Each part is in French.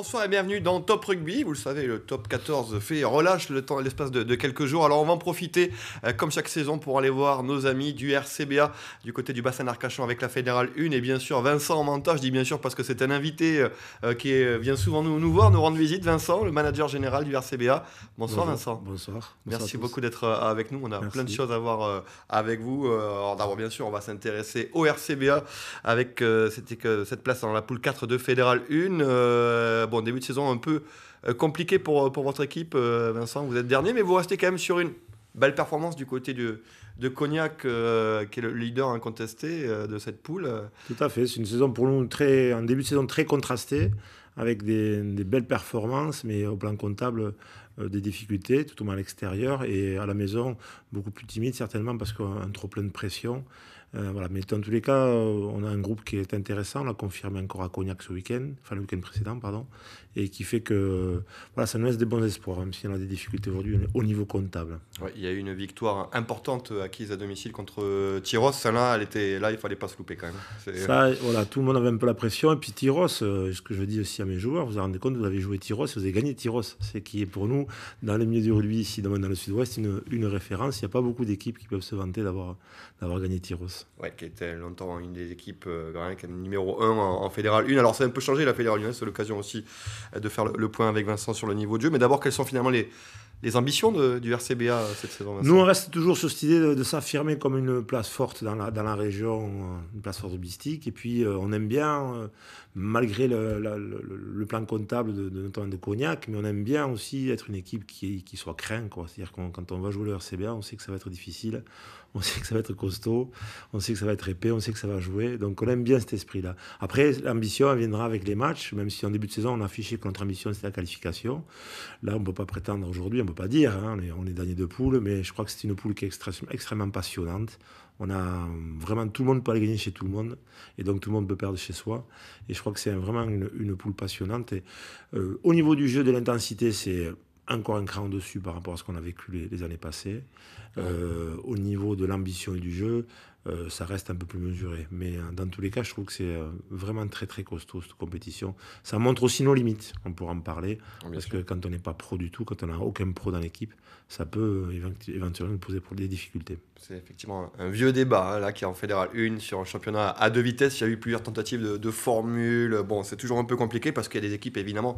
bonsoir et bienvenue dans Top Rugby. Vous le savez, le Top 14 fait relâche le temps, l'espace de, quelques jours. Alors on va en profiter, euh, comme chaque saison, pour aller voir nos amis du RCBA du côté du bassin d'Arcachon avec la Fédérale 1 et bien sûr Vincent Manta. Je dis bien sûr parce que c'est un invité euh, euh, qui vient souvent nous, nous, voir, nous rendre visite. Vincent, le manager général du RCBA. Bonsoir Vincent. Bonsoir. Merci beaucoup d'être avec nous. On a plein de choses à voir avec vous. Alors d'abord, bien sûr, on va s'intéresser au RCBA avec cette place dans la poule 4 de Fédérale 1 bon, début de saison un peu euh, compliqué pour, euh, pour votre équipe, euh, Vincent. Vous êtes dernier, mais vous restez quand même sur une belle performance du côté de, Cognac, qui est le leader incontesté de cette poule. Tout à fait. C'est une saison pour nous très, un début de saison très contrasté, avec des, belles performances, mais au plan comptable, des difficultés, tout au moins à l'extérieur et à la maison, beaucoup plus timide certainement parce qu'on trop plein de pression. Euh, voilà. Mais dans tous les cas, euh, on a un groupe qui est intéressant, on l'a confirmé encore à Cognac ce week-end, enfin le week-end précédent, pardon, et qui fait que euh, voilà, ça nous laisse des bons espoirs, même hein, si on a des difficultés aujourd'hui au niveau comptable. il y a eu une victoire importante acquise à domicile contre Tyros. Celle-là, elle était là, il fallait pas se louper quand même. Ça, voilà, tout le monde avait un peu la pression. Et puis Tyros, ce que je dis aussi à mes joueurs, vous vous rendez compte, vous avez joué Tyros, vous avez gagné Tyros. C'est qui est pour nous, dans le milieu du rugby, ici, dans le sud-ouest, une, une référence. Il n'y a pas beaucoup d'équipes qui peuvent se vanter d'avoir gagné Tyros ouais, qui était longtemps une des équipes euh, numéro 1 en, Fédéral 1. Alors ça a un peu changé la Fédéral 1, c'est l'occasion aussi euh, de faire le, le, point avec Vincent sur le niveau de jeu. Mais d'abord, quels sont finalement les, les ambitions du RCBA euh, cette saison Nous, on reste toujours sur cette idée de, s'affirmer comme une place forte dans la, dans la région, euh, une place forte logistique. Et puis, euh, on aime bien, malgré le, plan comptable de, de, de Cognac, mais on aime bien aussi être une équipe qui, qui soit crainte. C'est-à-dire que quand on va jouer le RCBA, on sait que ça va être difficile, on sait que ça va être costaud, on sait que ça va être épais, on sait que ça va jouer. Donc, on aime bien cet esprit-là. Après, l'ambition viendra avec les matchs, même si en début de saison, on a affiché que notre ambition, c'est la qualification. Là, on ne peut pas prétendre aujourd'hui, pas dire, hein, on est dernier de poule, mais je crois que c'est une poule qui est extrêmement, passionnante. On a vraiment tout le monde peut aller gagner chez tout le monde, et donc tout le monde peut perdre chez soi. Et je crois que c'est vraiment une, poule passionnante. Et, euh, au niveau du jeu, de l'intensité, c'est encore un cran dessus par rapport à ce qu'on a vécu les, années passées. Euh, au niveau de l'ambition et du jeu, euh, ça reste un peu plus mesuré. Mais euh, dans tous les cas, je trouve que c'est vraiment très très costaud cette compétition. Ça montre aussi nos limites, on pourra en parler, parce que quand on n'est pas pro du tout, quand on n'a aucun pro dans l'équipe, ça peut éventuellement nous poser des difficultés c'est effectivement un, vieux débat, hein, là, qui est en fédéral 1 sur un championnat à deux vitesses. Il y a eu plusieurs tentatives de, de formules. Bon, c'est toujours un peu compliqué parce qu'il y a des équipes, évidemment,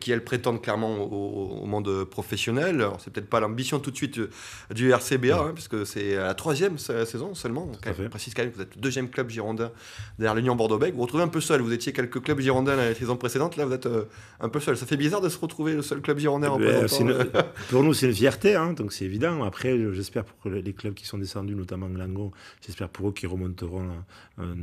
qui, elles, prétendent clairement au, monde professionnel. c'est peut-être pas l'ambition tout de suite euh, du RCBA, hein, puisque c'est la troisième saison seulement. Donc, quand précise quand même que vous êtes le deuxième club girondin derrière l'Union Bordeaux-Bègles. Vous vous retrouvez un peu seul. Vous étiez quelques clubs girondins la saison précédente. Là, vous êtes euh, un peu seul. Ça fait bizarre de se retrouver le seul club girondin en eh ben, une, Pour nous, c'est une fierté, hein, donc c'est évident. Après, j'espère pour les clubs qui sont descendu, notamment Langon. J'espère pour eux qu'ils remonteront euh,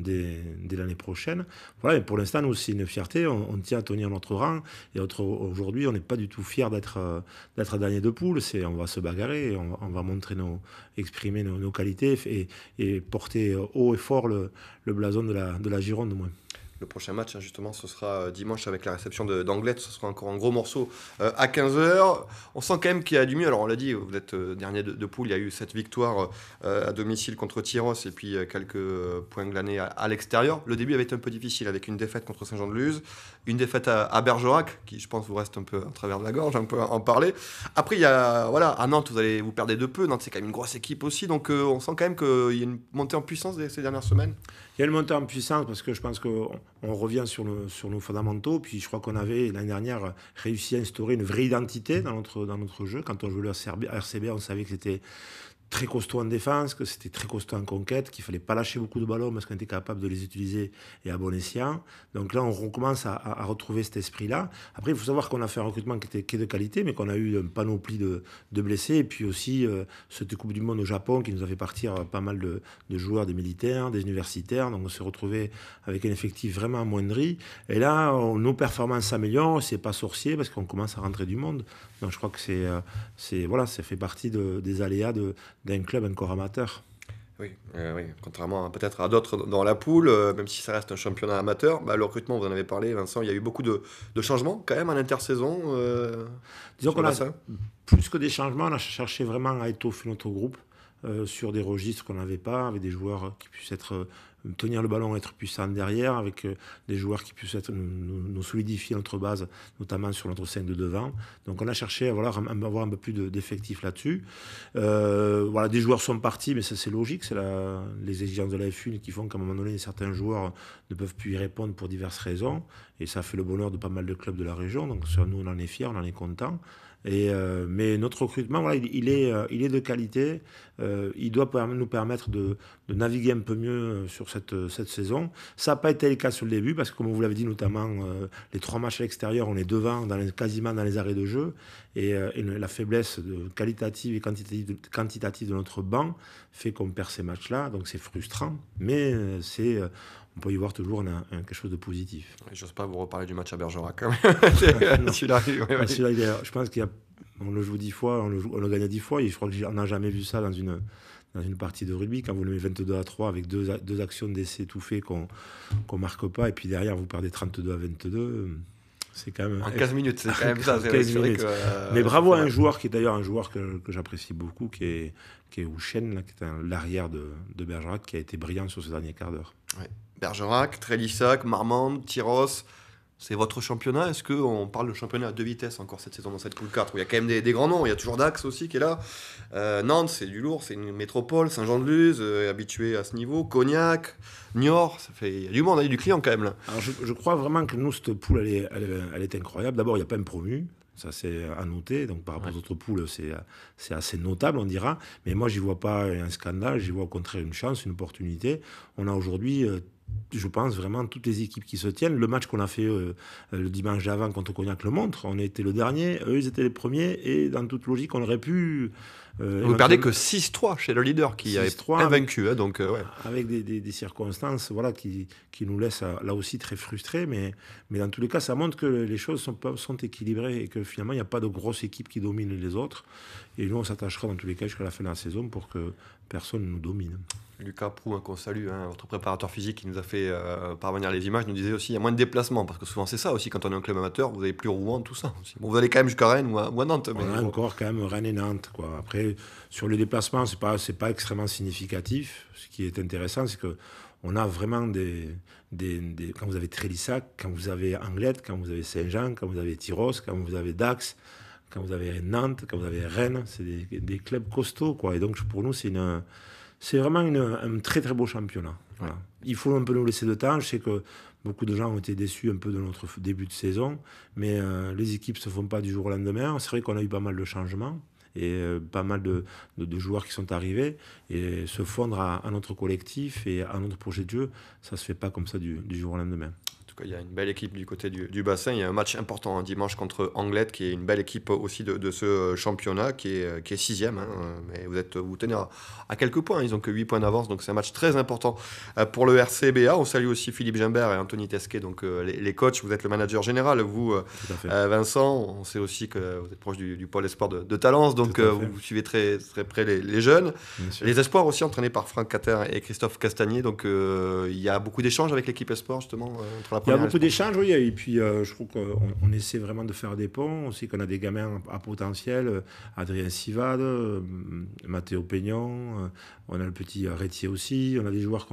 dès, l'année prochaine. Voilà, mais pour l'instant, nous, c'est une fierté. On, tient à tenir notre rang. Et aujourd'hui, on n'est pas du tout fiers d'être euh, d'être dernier de poule. C'est on va se bagarrer, on, va montrer nos, exprimer nos, qualités et, et, porter haut et fort le, blason de la, de la Gironde, au moins. Le prochain match, hein, justement, ce sera euh, dimanche avec la réception d'Anglette. Ce sera encore un gros morceau euh, à 15h. On sent quand même qu'il y a du mieux. Alors, on l'a dit, vous êtes euh, dernier de, poule. Il y a eu cette victoire à domicile contre Tyros et puis quelques points glanés à, l'extérieur. Le début avait été un peu difficile avec une défaite contre Saint-Jean-de-Luz, une défaite à, Bergerac, qui, je pense, vous reste un peu à travers de la gorge, un peu en parler. Après, il y a, voilà, à Nantes, vous, allez, vous perdez de peu. Nantes, c'est quand même une grosse équipe aussi. Donc, on sent quand même qu'il y a une montée en puissance ces dernières semaines. Il y a une montée en puissance parce que je pense que on revient sur, sur nos fondamentaux. Puis je crois qu'on avait l'année dernière réussi à instaurer une vraie identité dans notre, dans notre jeu. Quand on jouait le RCB, on savait que c'était très costaud en défense, que c'était très costaud en conquête, qu'il fallait pas lâcher beaucoup de ballons parce qu'on était capable de les utiliser et à bon escient. Donc là, on recommence à, retrouver cet esprit-là. Après, il faut savoir qu'on a fait un recrutement qui était est de qualité, mais qu'on a eu un panoplie de, de blessés. Et puis aussi, euh, cette Coupe du Monde au Japon qui nous a fait partir euh, pas mal de, joueurs, des militaires, des universitaires. Donc on s'est retrouvé avec un effectif vraiment amoindri. Et là, nos performances s'améliorent. C'est pas sorcier parce qu'on commence à rentrer du monde. Donc je crois que c'est, euh, c'est voilà, ça fait partie de, des aléas de d'un club encore amateur. Oui, euh, oui, contrairement peut-être à d'autres dans la poule, euh, même si ça reste un championnat amateur, bah, le recrutement, vous en avez parlé, Vincent, il y a eu beaucoup de, changements quand même en intersaison. Euh, Disons qu'on a, plus que des changements, on a cherché vraiment à étoffer notre groupe sur des registres qu'on n'avait pas, avec des joueurs qui puissent être tenir le ballon, être puissant derrière, avec euh, des joueurs qui puissent nous, solidifier notre base, notamment sur notre scène de devant. Donc on a cherché à avoir un peu plus d'effectifs là-dessus. Euh, voilà, des joueurs sont partis, mais ça c'est logique, c'est les exigences de la F1 qui font qu'à un moment donné, certains joueurs ne peuvent plus y répondre pour diverses raisons, et ça fait le bonheur de pas mal de clubs de la région, donc sur nous on en est fiers, on en est contents. Euh, mais notre recrutement, voilà, il, est, euh, il est de qualité. Euh, il doit nous permettre de, naviguer un peu mieux sur cette, cette saison. Ça n'a pas été le cas sur le début, parce que comme vous l'avez dit, notamment les trois matchs à l'extérieur, on est devant, dans les, quasiment dans les arrêts de jeu. Et, la faiblesse qualitative et quantitative quantitative de notre banc fait qu'on perd ces matchs-là. Donc c'est frustrant. Mais c'est on peut y voir toujours quelque chose de positif. Je n'ose pas vous reparler du match à Bergerac. là ah, je pense qu'il on le joue dix fois, on le, gagne dix fois, et je crois qu'on n'a jamais vu ça dans une, dans une partie de rugby. Quand vous le mettez 22 à 3 avec deux, deux actions d'essai tout fait qu'on ne marque pas, et puis derrière vous perdez 32 à 22. C'est quand même. En 15 minutes, c'est quand même ça. Euh, Mais bravo à un joueur qui est d'ailleurs un joueur que, j'apprécie beaucoup, qui est, qui est Houchen, qui est l'arrière de, Bergerac, qui a été brillant sur ce dernier quart d'heure. Bergerac, Trélissac, Marmande, Tyros. C'est votre championnat. Est-ce qu'on parle de championnat à deux vitesses encore cette saison dans cette poule 4 il y a quand même des, grands noms Il y a toujours Dax aussi qui est là. Euh, Nantes, c'est du lourd, c'est une métropole. Saint-Jean-de-Luz, euh, habitué à ce niveau. Cognac, Niort, ça fait... du monde, il y a du client quand même là. je, crois vraiment que nous, cette poule, elle est, incroyable. D'abord, il n'y a pas un promu. Ça, c'est à noter. Donc, par rapport aux autres poules, c'est assez notable, on dira. Mais moi, je j'y vois pas un scandale. J'y vois au contraire une chance, une opportunité. On a aujourd'hui euh, je pense vraiment toutes les équipes qui se tiennent. Le match qu'on a fait euh, le dimanche avant contre Cognac le montre, on était le dernier, eux ils étaient les premiers et dans toute logique on aurait pu... Euh, Vous perdez que 6-3 chez le leader qui est invaincu. Hein, euh, avec, donc, avec des, des, circonstances voilà, qui, qui, nous laissent euh, là aussi très frustrés. Mais, mais dans tous les cas, ça montre que les choses sont, sont équilibrées et que finalement, il n'y a pas de grosse équipe qui domine les autres. Et nous, on s'attachera dans tous les cas jusqu'à la fin de la saison pour que personne ne nous domine. Lucas Prou, hein, qu'on salue, hein, votre préparateur physique qui nous a fait euh, parvenir les images, nous disait aussi il y a moins de déplacements, parce que souvent c'est ça aussi, quand on est un club amateur, vous n'avez plus Rouen, tout ça. vous allez quand même jusqu'à Rennes ou à, Nantes. on a encore quand même Rennes et Nantes. Quoi. Après, sur le déplacement ce n'est pas, pas extrêmement significatif. Ce qui est intéressant, c'est que on a vraiment des, des, Quand vous avez Trélissac, quand vous avez Anglette, quand vous avez Saint-Jean, quand vous avez Tyros, quand vous avez Dax, quand vous avez Nantes, quand vous avez Rennes, c'est des, clubs costauds. Quoi. Et donc, pour nous, c'est, une, c'est vraiment un très, très beau championnat. Il faut un peu nous laisser de temps. Je sais que beaucoup de gens ont été déçus un peu de notre début de saison, mais euh, les équipes ne se font pas du jour au lendemain. C'est vrai qu'on a eu pas mal de changements et euh, pas mal de, joueurs qui sont arrivés. Et se fondre à, notre collectif et à notre projet de jeu, ça ne se fait pas comme ça du jour au lendemain il y a une belle équipe du côté du, bassin. Il y a un match important dimanche contre Anglette, qui est une belle équipe aussi de, de ce euh, championnat, qui est, euh, qui est sixième. Hein. mais vous, êtes, vous tenez à, quelques points. Ils n'ont que 8 points d'avance, donc c'est un match très important euh, pour le RCBA. On salue aussi Philippe Gimbert et Anthony Tesquet, donc les, coachs. Vous êtes le manager général, vous, Vincent. On sait aussi que vous êtes proche du, pôle espoir de, de Talence, donc vous, suivez très, très près les, jeunes. Les espoirs aussi entraînés par Franck Cater et Christophe Castanier. Donc il y a beaucoup d'échanges avec l'équipe espoir, justement, entre la y a beaucoup d'échanges, oui. Et puis, euh, je trouve qu'on essaie vraiment de faire des ponts. On sait qu'on a des gamins à potentiel. Euh, Adrien Sivade, euh, Mathéo Peignon, on a le petit Rétier aussi. On a des joueurs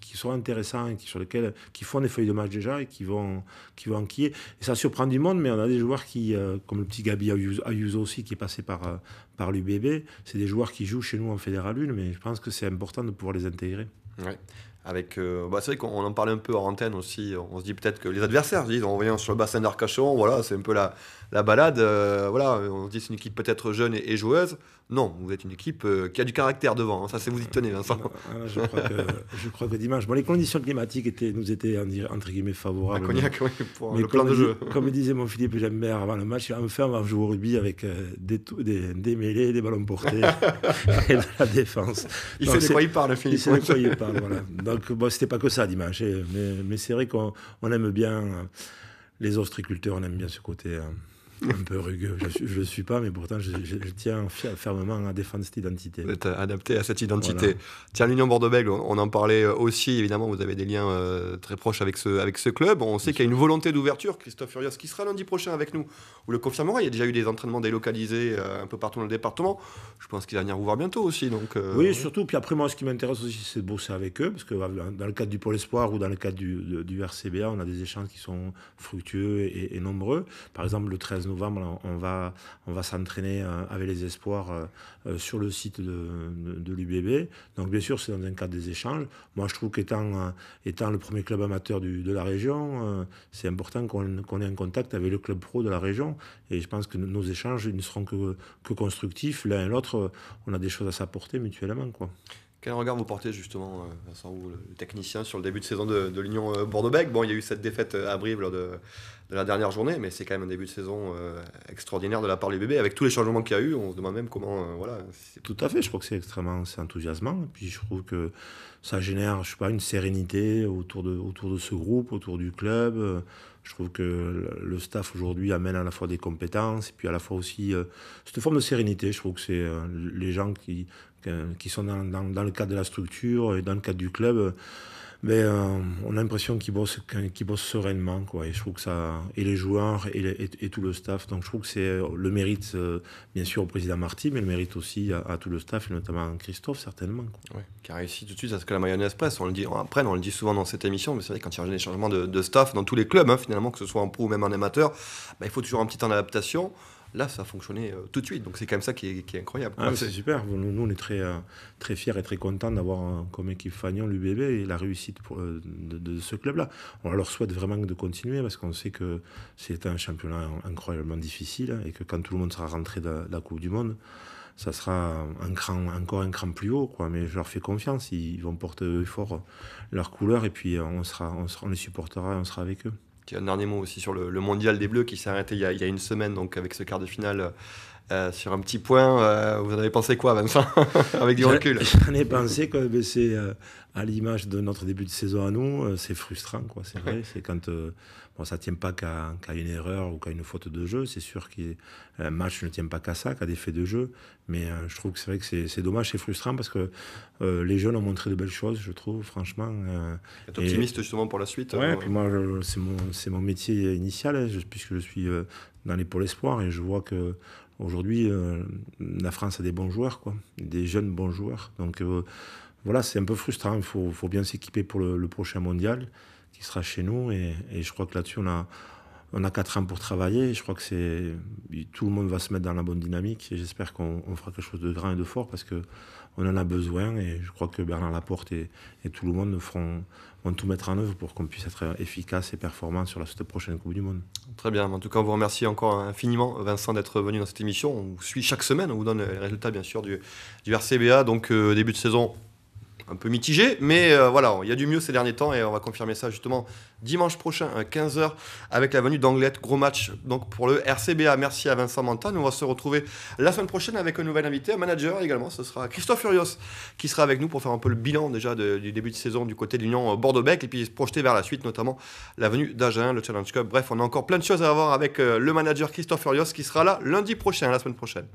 qui, sont intéressants et qui, sur lesquels, qui font des feuilles de match déjà et qui vont, qui vont enquiller. Et ça surprend du monde, mais on a des joueurs qui, comme le petit Gabi Ayuso aussi, qui est passé par, par l'UBB, c'est des joueurs qui jouent chez nous en Fédéral Lune, mais je pense que c'est important de pouvoir les intégrer. Ouais avec euh, bah c'est vrai qu'on en parlait un peu en antenne aussi on se dit peut-être que les adversaires disent on vient sur le bassin d'Arcachon voilà c'est un peu la la balade, euh, voilà, on dit c'est une équipe peut-être jeune et, joueuse. Non, vous êtes une équipe euh, qui a du caractère devant. Hein, ça, c'est vous y tenez, Vincent. je, crois que, dimanche, bon, les conditions climatiques nous étaient entre guillemets favorables. le plan de jeu. Comme disait mon Philippe Jambert avant le match, enfin, on va jouer au rugby avec euh, des, des, des mêlées, des ballons portés et de la défense. Il Donc, sait de quoi il Il sait de quoi voilà. Donc, bon, c'était pas que ça dimanche, hein, mais, c'est vrai qu'on aime bien les ostriculteurs, on aime bien ce côté un peu rugueux. Je ne le suis pas, mais pourtant, je, tiens fermement à défendre cette identité. Vous êtes adapté à cette identité. Tiens, l'Union Bordeaux-Bègles, on, en parlait euh, aussi, évidemment, vous avez des liens euh, très proches avec ce, avec ce club. On sait qu'il y a une volonté d'ouverture. Christophe Furios, qui sera lundi prochain avec nous, ou le confirmera. Il y a déjà eu des entraînements délocalisés euh, un peu partout dans le département. Je pense qu'il va venir vous voir bientôt aussi. Donc, Oui, surtout. Puis après, moi, ce qui m'intéresse aussi, c'est de bosser avec eux, parce que dans le cadre du Pôle Espoir ou dans le cadre du, du RCBA, on a des échanges qui sont fructueux et, et nombreux. Par exemple, le 13 on va, on va s'entraîner euh, avec les espoirs euh, euh, sur le site de, l'UBB. Donc bien sûr, c'est dans un cadre des échanges. Moi, je trouve qu'étant étant le premier club amateur de la région, c'est important qu'on ait un contact avec le club pro de la région. Et je pense que nos échanges ne seront que, que constructifs. L'un et l'autre, on a des choses à s'apporter mutuellement. Quoi. Quel regard vous portez justement, Vincent, vous, le technicien, sur le début de saison de, l'Union bordeaux Bon, il y a eu cette défaite à Brive lors de, de la dernière journée, mais c'est quand même un début de saison euh, extraordinaire de la part du bébé. Avec tous les changements qu'il y a eu, on se demande même comment. Euh, voilà, Tout à fait, je crois que c'est extrêmement enthousiasmant. Et puis je trouve que ça génère, je pas, une sérénité autour de, autour de ce groupe, autour du club. Je trouve que le staff aujourd'hui amène à la fois des compétences et puis à la fois aussi euh, cette forme de sérénité. Je trouve que c'est les gens qui, qui sont dans, le cadre de la structure et dans le cadre du club mais euh, on a l'impression qu'il bossent, qu'ils bossent sereinement, quoi. Et je trouve que ça, et les joueurs et, et, tout le staff. Donc je trouve que c'est le mérite, euh, bien sûr, au président Marty, mais le mérite aussi à, tout le staff, et notamment à Christophe, certainement. Quoi. Ouais, qui a réussi tout de suite à ce que la mayonnaise presse. On le dit, après, on le dit souvent dans cette émission, mais c'est vrai quand il y a des changements de, staff dans tous les clubs, hein, finalement, que ce soit en pro ou même en amateur, bah, il faut toujours un petit temps d'adaptation. Là, ça a fonctionné euh, tout de suite. Donc, c'est quand même ça qui est, incroyable. Ah, c'est super. Nous, on est très, euh, très fiers et très contents d'avoir comme équipe Fagnon l'UBB et la réussite pour, euh, de, ce club-là. On leur souhaite vraiment de continuer parce qu'on sait que c'est un championnat incroyablement difficile et que quand tout le monde sera rentré de la, Coupe du Monde, ça sera un cran, encore un cran plus haut, quoi. Mais je leur fais confiance, ils vont porter fort leur couleur et puis on sera, on, on les supportera, et on sera avec eux un dernier mot aussi sur le, mondial des Bleus qui s'est arrêté il y, a, il y, a, une semaine donc avec ce quart de finale euh, sur un petit point, euh, vous en avez pensé quoi, Vincent, avec du recul J'en ai pensé quoi, c'est euh, à l'image de notre début de saison à nous, c'est frustrant, quoi. C'est vrai, c'est quand bon, ça tient pas qu'à une erreur ou qu'à une faute de jeu. C'est sûr qu'un match ne tient pas qu'à ça, qu'à des faits de jeu. Mais je trouve que c'est vrai que c'est dommage, c'est frustrant parce que les jeunes ont montré de belles choses, je trouve, franchement. être optimiste justement pour la suite. moi, c'est mon, mon métier initial, hein, puisque je suis dans les pôles Espoir et je vois que Aujourd'hui, euh, la France a des bons joueurs, quoi, des jeunes bons joueurs. Donc euh, voilà, c'est un peu frustrant. Il faut, bien s'équiper pour le, prochain mondial qui sera chez nous. Et, je crois que là-dessus, on a, on a 4 ans pour travailler. je crois que c'est tout le monde va se mettre dans la bonne dynamique. Et j'espère qu'on fera quelque chose de grand et de fort parce que on en a besoin et je crois que Bernard Laporte et, tout le monde feront, vont tout mettre en œuvre pour qu'on puisse être efficace et performant sur la, cette prochaine Coupe du Monde. Très bien. En tout cas, on vous remercie encore infiniment, Vincent, d'être venu dans cette émission. On vous suit chaque semaine. On vous donne les résultats, bien sûr, du, du RCBA. Donc, euh, début de saison un peu mitigé, mais euh, voilà, il y a du mieux ces derniers temps et on va confirmer ça justement dimanche prochain à 15h avec la venue d'Anglette. Gros match donc pour le RCBA. Merci à Vincent Mantan. On va se retrouver la semaine prochaine avec un nouvel invité, un manager également. Ce sera Christophe Furios qui sera avec nous pour faire un peu le bilan déjà du début de saison du côté de l'Union euh, Bordeaux-Bec et puis se projeter vers la suite, notamment la venue d'Agen, le Challenge Cup. Bref, on a encore plein de choses à voir avec euh, le manager Christophe Furios qui sera là lundi prochain, la semaine prochaine.